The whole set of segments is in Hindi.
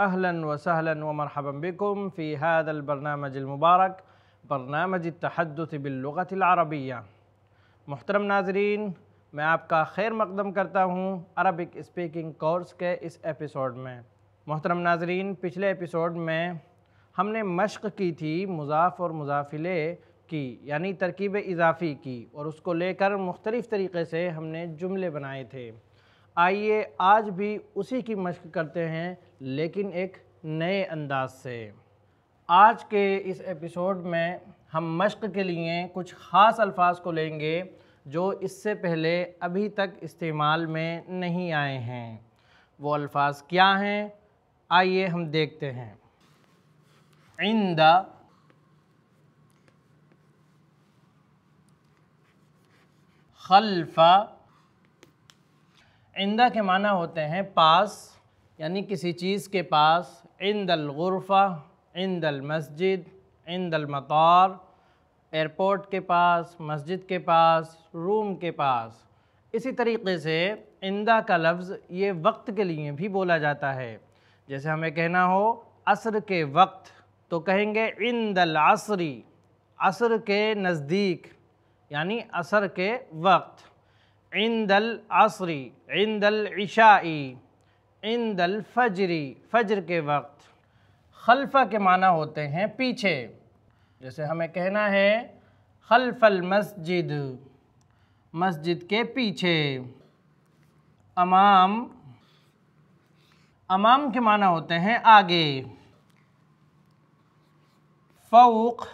अहलन व सहलन व मरहबम बिकुम फ़ी हैदल बरनामज मुबारक बरनामज तहदबिलगतरबिया मोहतरम नाजरीन मैं आपका खैर मकदम करता हूँ अरबिक स्पीकिंग कोर्स के इस एपिसोड में मोहतरम नाजरीन पिछले एपिसोड में हमने मश्क की थी मुजाफ और मुजाफिले की यानी तरकीब इजाफ़ी की और उसको लेकर मुख्तलिफ़ तरीके से हमने जुमले बनाए थे आइए आज भी उसी की मशक करते हैं लेकिन एक नए अंदाज से आज के इस एपिसोड में हम मशक के लिए कुछ ख़ास अल्फाज को लेंगे जो इससे पहले अभी तक इस्तेमाल में नहीं आए हैं वो अल्फाज क्या हैं आइए हम देखते हैं इंदा खलफा इंदा के माना होते हैं पास यानी किसी चीज़ के पास इन दल गुरफ़ा इन मस्जिद इंदल मतार एयरपोर्ट के पास मस्जिद के पास रूम के पास इसी तरीके से इंदा का लफ्ज़ ये वक्त के लिए भी बोला जाता है जैसे हमें कहना हो असर के वक्त तो कहेंगे इंदल असरी असर के नज़दीक यानी असर के वक्त इंदल असरी इंदल इशाई इंदल फजरी फजर के वक्त खलफा के माना होते हैं पीछे जैसे हमें कहना है खलफल मस्जिद मस्जिद के पीछे अमाम अमाम के माना होते हैं आगे फ़ौक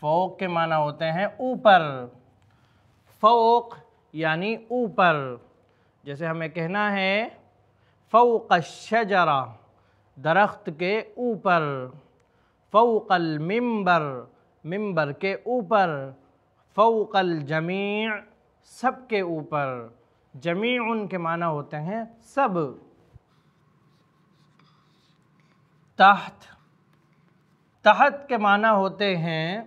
फ़ौक के माना होते हैं ऊपर फ़ौक यानी ऊपर जैसे हमें कहना है फ़ोक शजरा दरख्त के ऊपर फ़ौक़ल मिंबर मिंबर के ऊपर फ़ौक़ल जमी सब के ऊपर जमी उनके माना होते हैं सब तहत तहत के माना होते हैं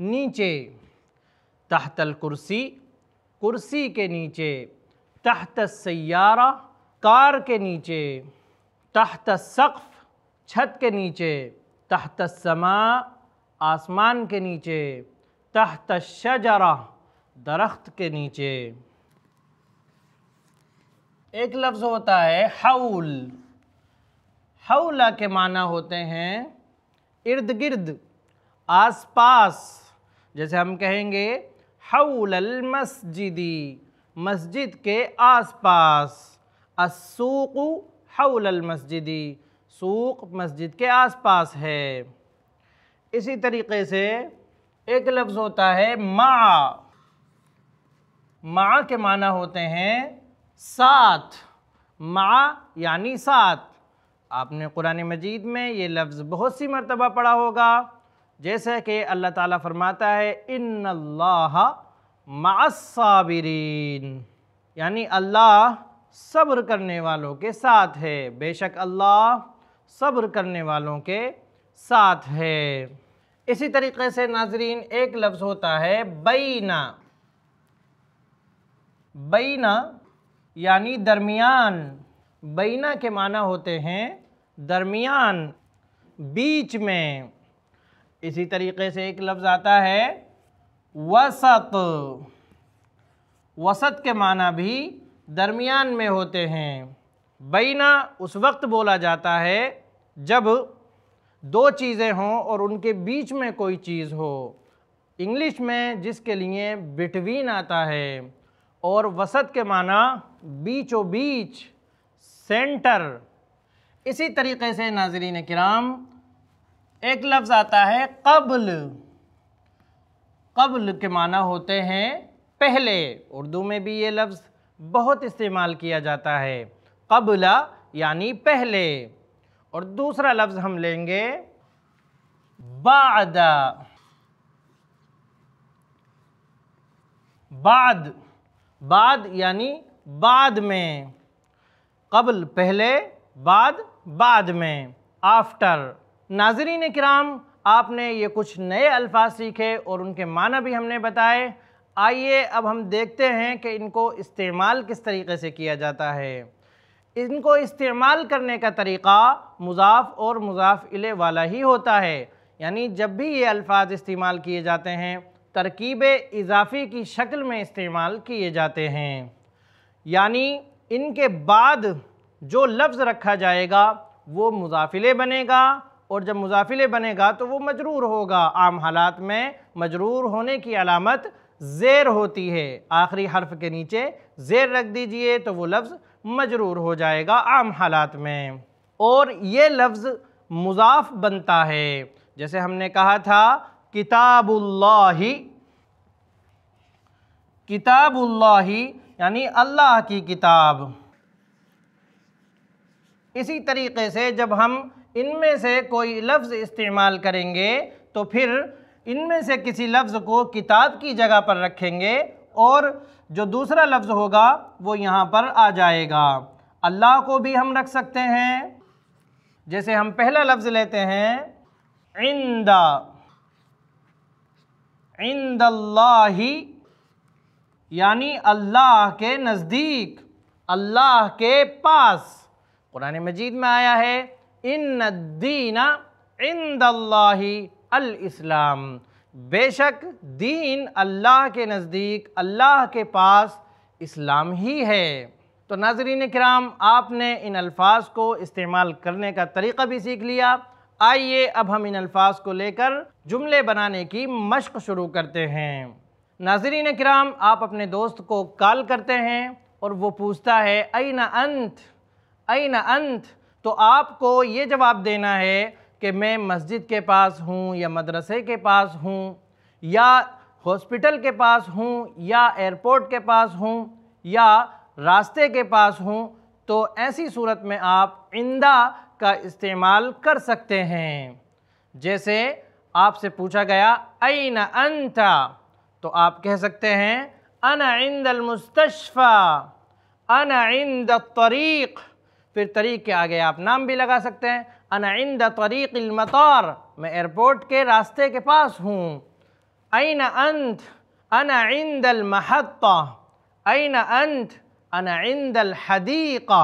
नीचे तहतल कुर्सी कुर्सी के नीचे तहत सैारा कार के नीचे तहत सक़्फ़ छत के नीचे तहत समा आसमान के नीचे तहत शजरा दरख्त के नीचे एक लफ्ज़ होता है हौल हौला के माना होते हैं इर्द गिर्द आस पास जैसे हम कहेंगे हौलल मस्जिदी मस्जिद के आसपास असूक़ हौलल मस्जिदी सूक मस्जिद के आसपास है इसी तरीके से एक लफ्ज़ होता है मा मा के माना होते हैं साथ मा यानी साथ आपने कुरान मजीद में ये लफ्ज़ बहुत सी मरतबा पढ़ा होगा जैसा कि अल्लाह ताला फरमाता है इन अल्लाह यानी अल्लाह सब्र करने वालों के साथ है बेशक अल्लाह सब्र करने वालों के साथ है इसी तरीके से नाजरीन एक लफ्ज़ होता है बैना बैना यानी दरमियान बैना के माना होते हैं दरमियान बीच में इसी तरीके से एक लफ्ज़ आता है वसत वसत के माना भी दरमियान में होते हैं बैना उस वक्त बोला जाता है जब दो चीज़ें हों और उनके बीच में कोई चीज़ हो इंग्लिश में जिसके लिए बिटवीन आता है और वसत के माना बीचो बीच सेंटर इसी तरीके से नाजरीन कराम एक लफ्ज़ आता है कबल कबल के माना होते हैं पहले उर्दू में भी ये लफ्ज़ बहुत इस्तेमाल किया जाता है कबला यानी पहले और दूसरा लफ्ज़ हम लेंगे बाद बाद बाद यानी बाद में कबल पहले बाद बाद में आफ्टर नाजरीन कराम आपने ये कुछ नए अल्फाज सीखे और उनके माना भी हमने बताए आइए अब हम देखते हैं कि इनको इस्तेमाल किस तरीके से किया जाता है इनको इस्तेमाल करने का तरीक़ा मुजाफ और मुजाफ इले वाला ही होता है यानी जब भी ये अल्फाज इस्तेमाल किए जाते हैं तरकीब इजाफी की शक्ल में इस्तेमाल किए जाते हैं यानी इनके बाद जो लफ्ज़ रखा जाएगा वो मुजाफिले बनेगा और जब मुजाफिले बनेगा तो वो मजरूर होगा आम हालात में मजरूर होने की अलामत ज़ेर होती है आखिरी हर्फ के नीचे ज़ेर रख दीजिए तो वो लफ्ज़ मजरूर हो जाएगा आम हालात में और ये लफ्ज़ मुजाफ बनता है जैसे हमने कहा था किताबुल्लाही किताबुल्लाह यानी अल्लाह की किताब इसी तरीके से जब हम इनमें से कोई लफ्ज़ इस्तेमाल करेंगे तो फिर इनमें से किसी लफ्ज़ को किताब की जगह पर रखेंगे और जो दूसरा लफ्ज़ होगा वो यहाँ पर आ जाएगा अल्लाह को भी हम रख सकते हैं जैसे हम पहला लफ्ज़ लेते हैं इंदा इंद यानी अल्लाह के नज़दीक अल्लाह के पास कुरान मजीद में आया है इन दीना अल इस्लाम बेशक दीन अल्लाह के नज़दीक अल्लाह के पास इस्लाम ही है तो नाजरीन कराम आपने इन अल्फाज को इस्तेमाल करने का तरीक़ा भी सीख लिया आइए अब हम इन अल्फाज को लेकर जुमले बनाने की मशक शुरू करते हैं नाजरीन कराम आप अपने दोस्त को कॉल करते हैं और वो पूछता है अना अंत अना अंत तो आपको ये जवाब देना है कि मैं मस्जिद के पास हूँ या मदरसे के पास हूँ या हॉस्पिटल के पास हूँ या एयरपोर्ट के पास हूँ या रास्ते के पास हूँ तो ऐसी सूरत में आप इंदा का इस्तेमाल कर सकते हैं जैसे आपसे पूछा गया अन अंता तो आप कह सकते हैं अन इंदल मुस्तफ़ा अन इंद तरीक़ फिर तरीक़ के आगे आप नाम भी लगा सकते हैं अनाइंद तरीक़ मतौर मैं एयरपोर्ट के रास्ते के पास हूँ अन अंत अनइंद अन अंत अनइंद हदीक़ा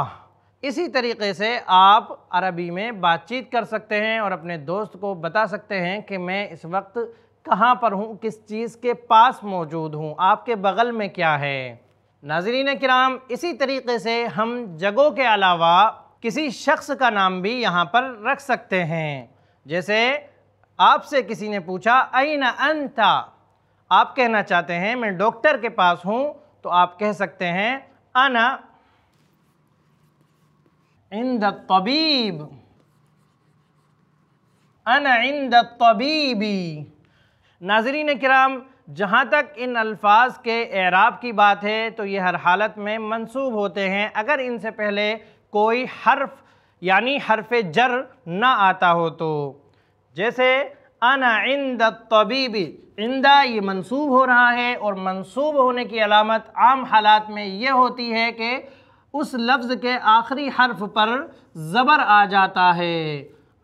इसी तरीके से आप अरबी में बातचीत कर सकते हैं और अपने दोस्त को बता सकते हैं कि मैं इस वक्त कहाँ पर हूँ किस चीज़ के पास मौजूद हूँ आपके बगल में क्या है नाजरीन कराम इसी तरीके से हम जगहों के अलावा किसी शख्स का नाम भी यहाँ पर रख सकते हैं जैसे आपसे किसी ने पूछा आई न अनता आप कहना चाहते हैं मैं डॉक्टर के पास हूँ तो आप कह सकते हैं अना इन द तबीब अना इन द तबीबी नाजरीन कराम जहाँ तक इन अल्फाज के एराब की बात है तो ये हर हालत में मंसूब होते हैं अगर इनसे पहले कोई हर्फ यानी हरफ जर ना आता हो तो जैसे अना इंद तबीबी इंदा ये मंसूब हो रहा है और मंसूब होने की अलामत आम हालात में ये होती है कि उस लफ्ज़ के आखिरी हर्फ पर ज़बर आ जाता है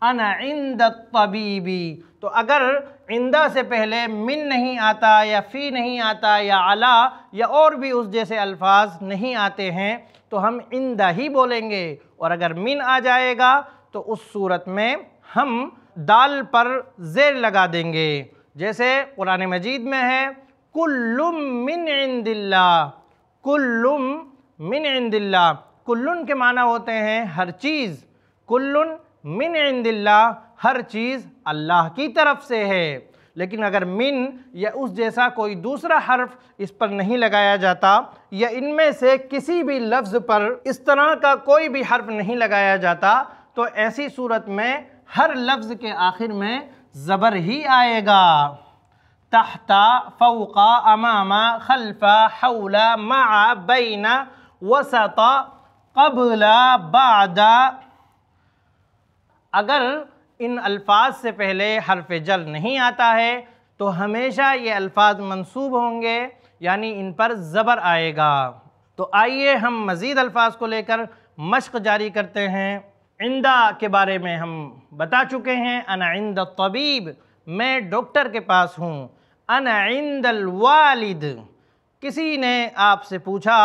अना इंद तबीबी तो अगर इंदा से पहले मिन नहीं आता या फ़ी नहीं आता या आला या और भी उस जैसे अल्फाज नहीं आते हैं तो हम इंदा ही बोलेंगे और अगर मिन आ जाएगा तो उस सूरत में हम दाल पर जेर लगा देंगे जैसे कुरान मजीद में है कुल्लुम मिन इंदिल्ला कुल्लुम मिन इंदिल्ला कुल्लुन के माना होते हैं हर चीज़ कुल्लुन मिन इंदिल्ला हर चीज़ अल्लाह की तरफ से है लेकिन अगर मिन या उस जैसा कोई दूसरा हर्फ इस पर नहीं लगाया जाता या इनमें से किसी भी लफ्ज़ पर इस तरह का कोई भी हर्फ नहीं लगाया जाता तो ऐसी सूरत में हर लफ्ज़ के आखिर में ज़बर ही आएगा तहता फ़ौका अमामा खलफा हौला मा बैना वसता कबला बादा अगर इन अल्फाज से पहले हरफ जल नहीं आता है तो हमेशा ये अल्फाज मंसूब होंगे यानी इन पर ज़बर आएगा तो आइए हम मज़ीद अल्फाज को लेकर मश्क जारी करते हैं इंदा के बारे में हम बता चुके हैं अन इंद तबीब मैं डॉक्टर के पास हूँ अन इंद वालिद किसी ने आपसे पूछा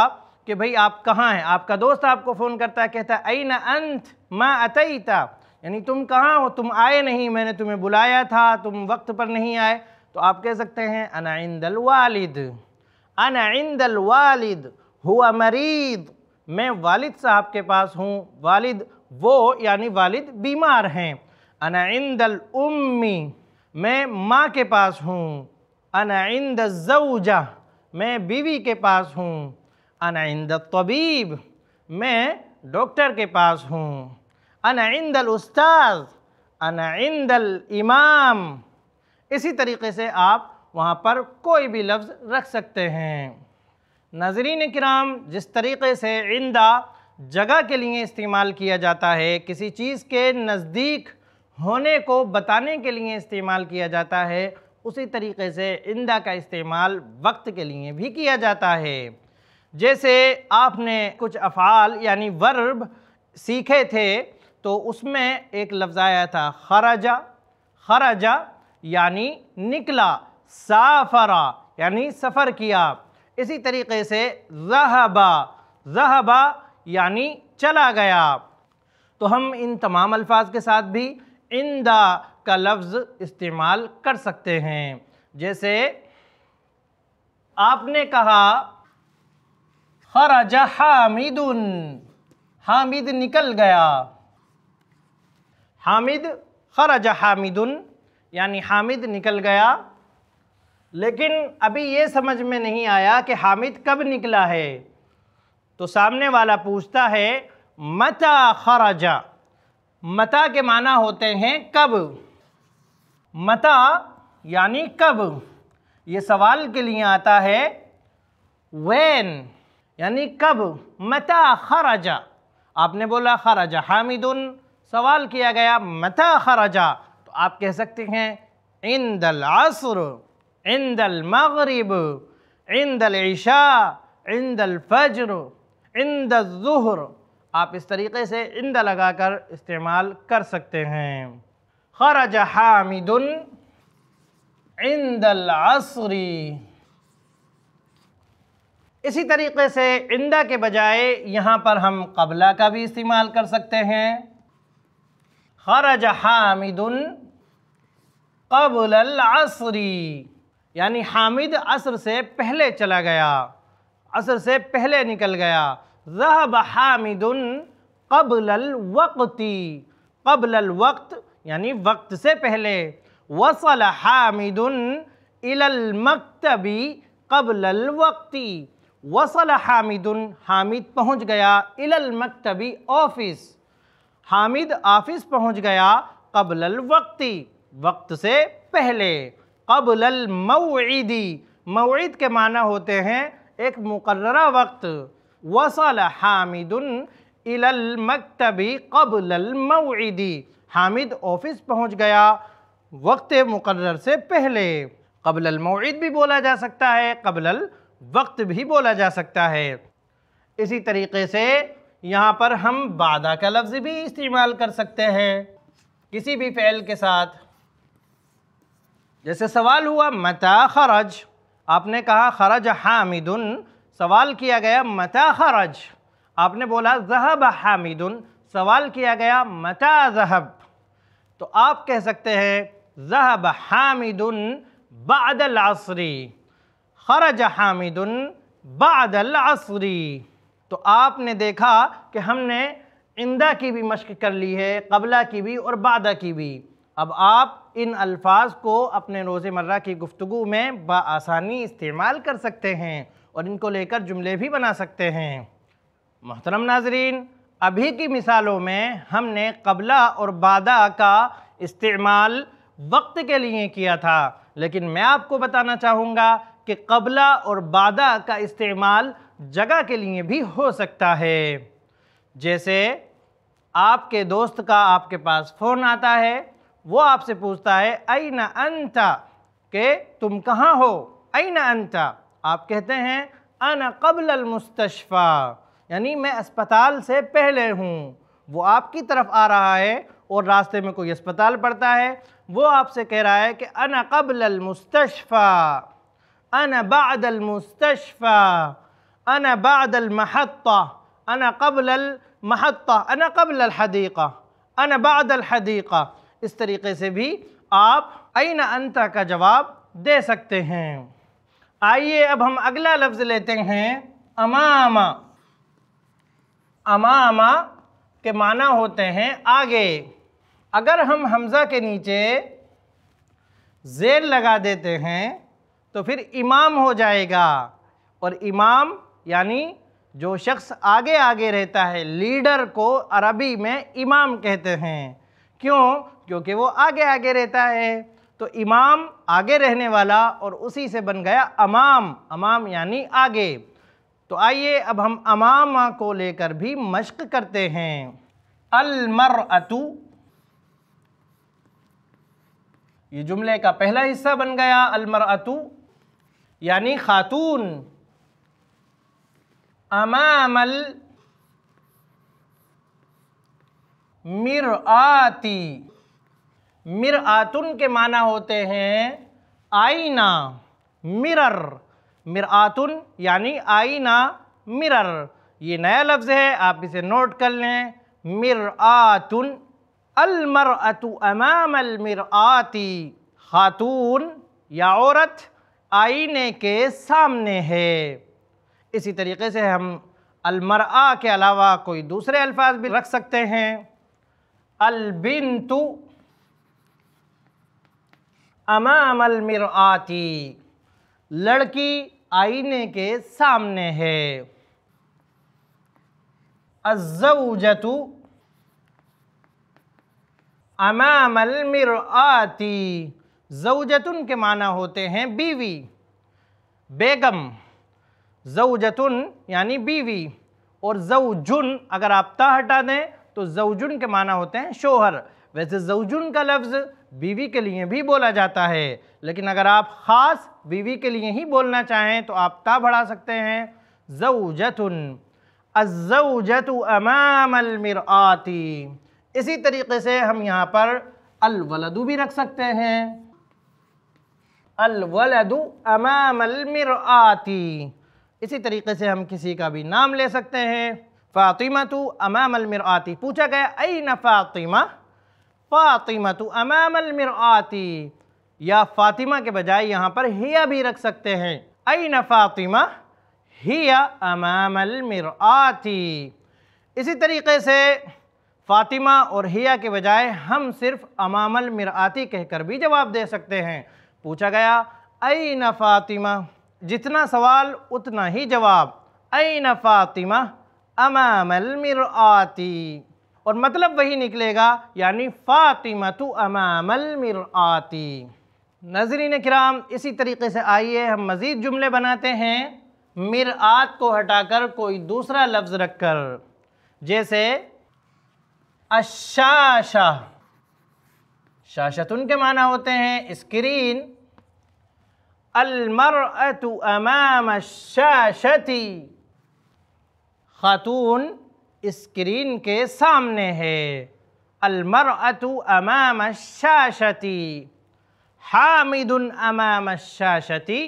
कि भाई आप कहाँ हैं आपका दोस्त आपको फ़ोन करता है कहता है अन अंत मा अतईता यानी तुम कहाँ हो तुम आए नहीं मैंने तुम्हें बुलाया था तुम वक्त पर नहीं आए तो आप कह सकते हैं अनाइंदल वालिद अनाइंदल वालिद हुआ मरीद मैं वालिद साहब के पास हूँ वालिद वो यानी वालिद बीमार हैं अनाइंदल उम्मी मैं माँ के पास हूँ अनाइंद जऊजा मैं बीवी के पास हूँ अनाइंद तबीब मैं डॉक्टर के पास हूँ अनइंदल उस्ताद अनइंदल इमाम इसी तरीके से आप वहाँ पर कोई भी लफ्ज़ रख सकते हैं नाजरीन कराम जिस तरीके से इंदा जगह के लिए इस्तेमाल किया जाता है किसी चीज़ के नज़दीक होने को बताने के लिए इस्तेमाल किया जाता है उसी तरीके से इंदा का इस्तेमाल वक्त के लिए भी किया जाता है जैसे आपने कुछ अफ़ाल यानी वर्ब सीखे थे तो उसमें एक लफ्ज़ आया था खराजा खराजा यानी निकला साफरा यानी सफ़र किया इसी तरीके से जहबा जहबा यानी चला गया तो हम इन तमाम अल्फाज के साथ भी इंदा का लफ्ज़ इस्तेमाल कर सकते हैं जैसे आपने कहा खराजा हामिदुन हामिद निकल गया हामिद खरज हामिदन यानी हामिद निकल गया लेकिन अभी ये समझ में नहीं आया कि हामिद कब निकला है तो सामने वाला पूछता है मता खराजा मता के माना होते हैं कब मता यानी कब ये सवाल के लिए आता है वैन यानी कब मता खराजा आपने बोला खराजा हामिदन सवाल किया गया मता खराजा तो आप कह सकते हैं इन दल असर इन दल मगरब इन दल ईशा इन दल फजर इन दुहर आप इस तरीके से इंद लगा कर इस्तेमाल कर सकते हैं खराज हामिद इन दल इसी तरीके से इंदा के बजाय यहाँ पर हम कबला का भी इस्तेमाल कर सकते हैं खरज हामिद कबल असरी यानी हामिद असर से पहले चला गया असर से पहले निकल गया रहब हामिदन कबल वक्ती कबल वक्त यानी वक्त से पहले वसल हामिदन इलल कबल वक्ती वसल हामिद हामिद पहुंच गया इलल ऑफिस हामिद ऑफिस पहुंच गया कबल वक्ती वक्त से पहले कबल मऊदी मऊद के माना होते हैं एक मुकर वक्त वसल हामिदन इलल मकतबी मऊदी हामिद ऑफिस पहुंच गया वक्त मुकर से पहले कबल मऊद भी बोला जा सकता है कबल वक्त भी बोला जा सकता है इसी तरीके से यहाँ पर हम बाधा का लफ्ज़ भी इस्तेमाल कर सकते हैं किसी भी फ़ैल के साथ जैसे सवाल हुआ मता खरज आपने कहा खरज हामिदुन सवाल किया गया मता खरज आपने बोला जहब हामिदुन सवाल किया गया मता जहब तो आप कह सकते हैं जहब हामिदुन बादल आसरी खरज हामिदुन बादल आसरी तो आपने देखा कि हमने इंदा की भी मश्क कर ली है कबला की भी और बादा की भी अब आप इन अल्फाज को अपने रोज़मर्रा की गुफ्तु में बसानी इस्तेमाल कर सकते हैं और इनको लेकर जुमले भी बना सकते हैं मोहतरम नाजरीन अभी की मिसालों में हमने कबला और बादा का इस्तेमाल वक्त के लिए किया था लेकिन मैं आपको बताना चाहूँगा कि कबला और बादा का इस्तेमाल जगह के लिए भी हो सकता है जैसे आपके दोस्त का आपके पास फ़ोन आता है वो आपसे पूछता है आई न अंता के तुम कहाँ हो आई न अंता आप कहते हैं अन कबल मुस्तशफ़ा यानी मैं अस्पताल से पहले हूँ वो आपकी तरफ आ रहा है और रास्ते में कोई अस्पताल पड़ता है वो आपसे कह रहा है कि अन कबल मुस्तशफ़ा अन बाद मुस्तशफ़ा अना بعد महत्ता अना कबल महत्ता अना قبل हदीक़ा अन بعد हदीक़ा इस तरीके से भी आप अन अंता का जवाब दे सकते हैं आइए अब हम अगला लफ्ज़ लेते हैं अमामा अमामा के माना होते हैं आगे अगर हम हमज़ा के नीचे जेर लगा देते हैं तो फिर इमाम हो जाएगा और इमाम यानी जो शख्स आगे आगे रहता है लीडर को अरबी में इमाम कहते हैं क्यों क्योंकि वो आगे आगे रहता है तो इमाम आगे रहने वाला और उसी से बन गया अमाम अमाम यानी आगे तो आइए अब हम अमामा को लेकर भी मश्क करते हैं अलमर अतु ये जुमले का पहला हिस्सा बन गया अलमर अतु यानी खातून अमामल आती मिर आतुन के माना होते हैं आईना मिरर मिरआतुन यानी आईना मिरर ये नया लफ्ज़ है आप इसे नोट कर लें मिरआतुन अलमरअतु अमाम आती खातून या औरत आईने के सामने है इसी तरीके से हम अलमरा के अलावा कोई दूसरे अल्फाज भी रख सकते हैं अलबिनतु अमाम आती लड़की आईने के सामने है अजूजतु अमाम आती जऊजतुन के माना होते हैं बीवी बेगम जऊजतुन यानी बीवी और जऊजुन अगर आप ता हटा दें तो जऊजुन के माना होते हैं शोहर वैसे जऊजुन का लफ्ज़ बीवी के लिए भी बोला जाता है लेकिन अगर आप ख़ास बीवी के लिए ही बोलना चाहें तो आप ता बढ़ा सकते हैं जऊजतुन अजऊजत अमाम अलमरआती इसी तरीके से हम यहाँ पर अलवलदु भी रख सकते हैं अलवलदू अमाम आती इसी तरीके से हम किसी का भी नाम ले सकते हैं फ़ातिमा तो अमाम आती पूछा गया अई न फ़ातिमा फ़ातिमा तो अमाम आती या फ़ातिमा के बजाय यहाँ पर हिया भी रख सकते हैं अई न फ़ातिमा हिया अमाम आती इसी तरीके से फ़ातिमा और हिया के बजाय हम सिर्फ अमामल आती कहकर भी जवाब दे सकते हैं पूछा गया अई न फ़ातिमा जितना सवाल उतना ही जवाब ऐन फ़ातिमा अमामल आती और मतलब वही निकलेगा यानी फ़ातिमा तो अमामल आती नजरीन कराम इसी तरीके से आइए हम मज़ीद जुमले बनाते हैं आत को हटाकर कोई दूसरा लफ्ज़ रखकर जैसे अशाशा शाशतुन के माना होते हैं स्क्रीन अलमरअतु अमाम शाशति खातून स्क्रीन के सामने है अलमरअु अमाम शाशति हामिद अमाम शाशति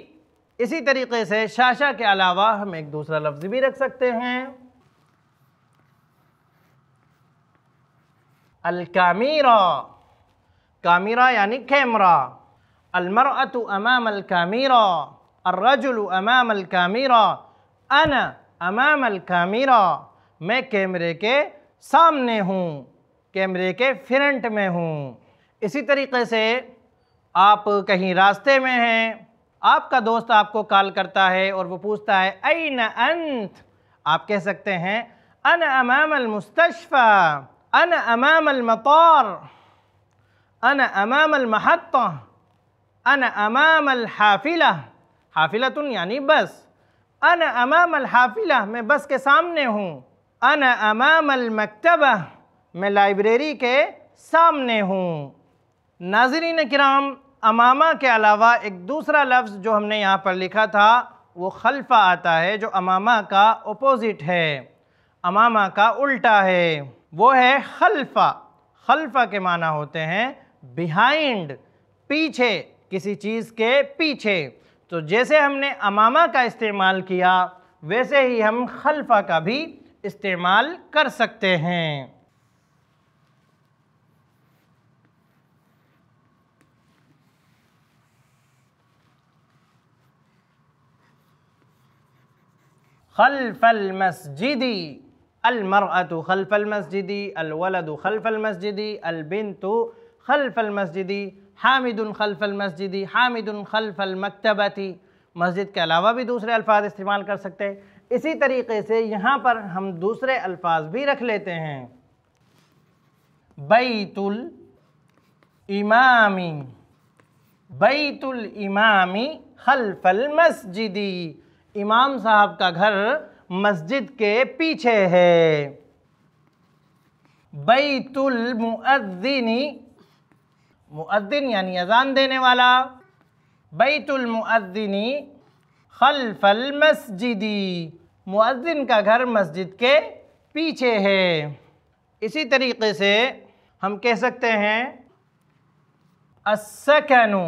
इसी तरीके से शाशा के अलावा हम एक दूसरा लफ्ज़ भी रख सकते हैं अलकामीरा कामीरा यानी कैमरा अलमरअतु अमाम कामीरा अर्रजुल अमाम अलकामीरा अना अमाम कामीरा मैं कैमरे के सामने हूँ कैमरे के फ्रंट में हूँ इसी तरीके से आप कहीं रास्ते में हैं आपका दोस्त आपको कॉल करता है और वो पूछता है न अंत आप कह सकते हैं अन अमाम मुस्तशफ़ा अन अमाम मतौर अन अमाम अलमहत्ता अन अमाम हाफिला तुन यानी बस अन अमाम हाफिला मैं बस के सामने हूँ अन अमाम मकतबा मैं लाइब्रेरी के सामने हूँ नाजरीन कराम अमामा के अलावा एक दूसरा लफ्ज़ जो हमने यहाँ पर लिखा था वो खलफा आता है जो अमामा का अपोज़िट है अमामा का उल्टा है वो है खलफा खलफा के माना होते हैं बिहाइंड पीछे किसी चीज़ के पीछे तो जैसे हमने अमामा का इस्तेमाल किया वैसे ही हम खल्फा का भी इस्तेमाल कर सकते हैं खलफल मस्जिदी अलमरअत खलफल मस्जिदी अलवलद खलफल मस्जिदी अलबिन तो खलफल मस्जिदी हामिदन खलफल मस्जिदी हामिदन खलफल मकतबती मस्जिद के अलावा भी दूसरे अल्फाज इस्तेमाल कर सकते हैं इसी तरीके से यहाँ पर हम दूसरे अल्फाज भी रख लेते हैं बैतुल इमामी बैतुल इमामी खलफल मस्जिदी इमाम साहब का घर मस्जिद के पीछे है बैतुल मुअद्दिनी मुद्दिन यानी अजान देने वाला खल खलफल मस्जिदी मुद्दिन का घर मस्जिद के पीछे है इसी तरीके से हम कह सकते हैं असकनु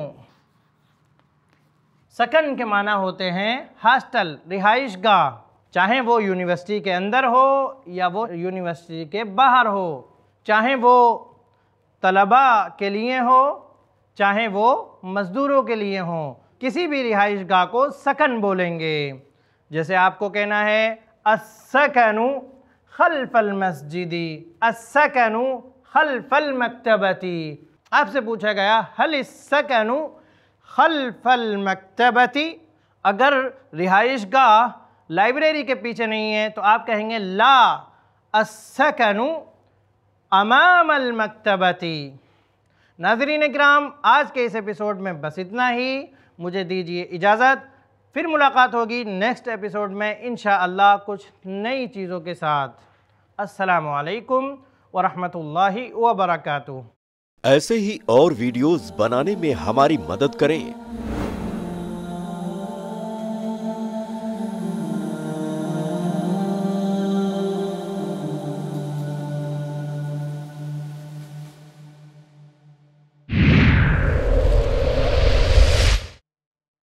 सकन के माना होते हैं हॉस्टल रिहाइश गाह चाहे वो यूनिवर्सिटी के अंदर हो या वो यूनिवर्सिटी के बाहर हो चाहे वो तलबा के लिए हो चाहे वो मज़दूरों के लिए हों किसी भी रिहाइश गाह को सकन बोलेंगे जैसे आपको कहना है असकनु खलफल मस्जिदी असकनु खलफल मकतबती आपसे पूछा गया हल सकनु खलफल मकतबती अगर रिहाइश गाह लाइब्रेरी के पीछे नहीं है तो आप कहेंगे ला असकनु अमाम मकतबती नाजरीन कराम आज के इस एपिसोड में बस इतना ही मुझे दीजिए इजाज़त फिर मुलाकात होगी नेक्स्ट एपिसोड में इन कुछ नई चीज़ों के साथ असलकम वरहमतुल्लाहि वबरकatuh ऐसे ही और वीडियोस बनाने में हमारी मदद करें